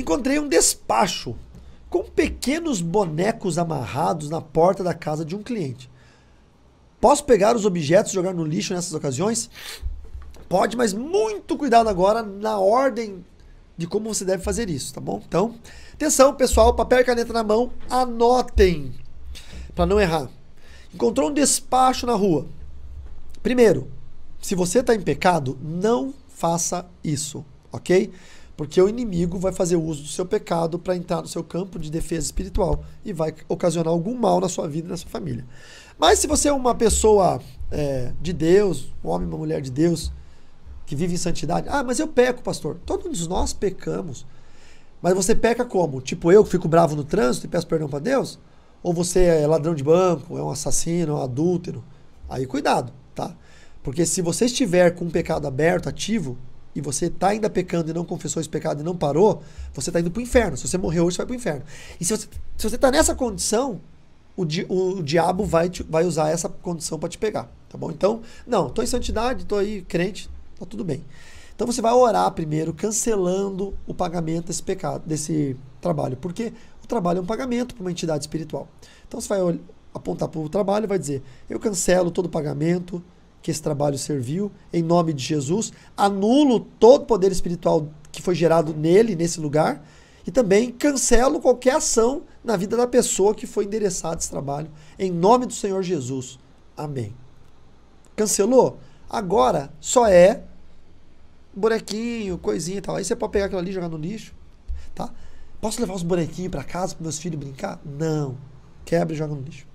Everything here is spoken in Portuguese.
encontrei um despacho com pequenos bonecos amarrados na porta da casa de um cliente. Posso pegar os objetos e jogar no lixo nessas ocasiões? Pode, mas muito cuidado agora na ordem de como você deve fazer isso, tá bom? Então, atenção, pessoal, papel e caneta na mão, anotem para não errar. Encontrou um despacho na rua. Primeiro, se você está em pecado, não faça isso, ok? Porque o inimigo vai fazer uso do seu pecado para entrar no seu campo de defesa espiritual e vai ocasionar algum mal na sua vida e na sua família. Mas se você é uma pessoa é, de Deus, um homem, uma mulher de Deus, que vive em santidade, ah, mas eu peco, pastor. Todos nós pecamos. Mas você peca como? Tipo eu que fico bravo no trânsito e peço perdão para Deus? Ou você é ladrão de banco, é um assassino, é um adúltero? Aí cuidado, tá? Porque se você estiver com um pecado aberto, ativo, e você está ainda pecando e não confessou esse pecado e não parou, você está indo para o inferno. Se você morreu hoje, você vai para o inferno. E se você se você está nessa condição, o, di, o, o diabo vai, te, vai usar essa condição para te pegar, tá bom? Então, não, estou em santidade, estou aí crente, tá tudo bem. Então você vai orar primeiro, cancelando o pagamento desse pecado, desse trabalho, porque o trabalho é um pagamento para uma entidade espiritual. Então você vai apontar para o trabalho e vai dizer: eu cancelo todo o pagamento que esse trabalho serviu, em nome de Jesus. Anulo todo poder espiritual que foi gerado nele, nesse lugar, e também cancelo qualquer ação na vida da pessoa que foi endereçada esse trabalho, em nome do Senhor Jesus. Amém. Cancelou? Agora só é bonequinho, coisinha e tal. Aí você pode pegar aquilo ali e jogar no lixo, tá? Posso levar os bonequinhos para casa para meus filhos brincar? Não. Quebra e joga no lixo.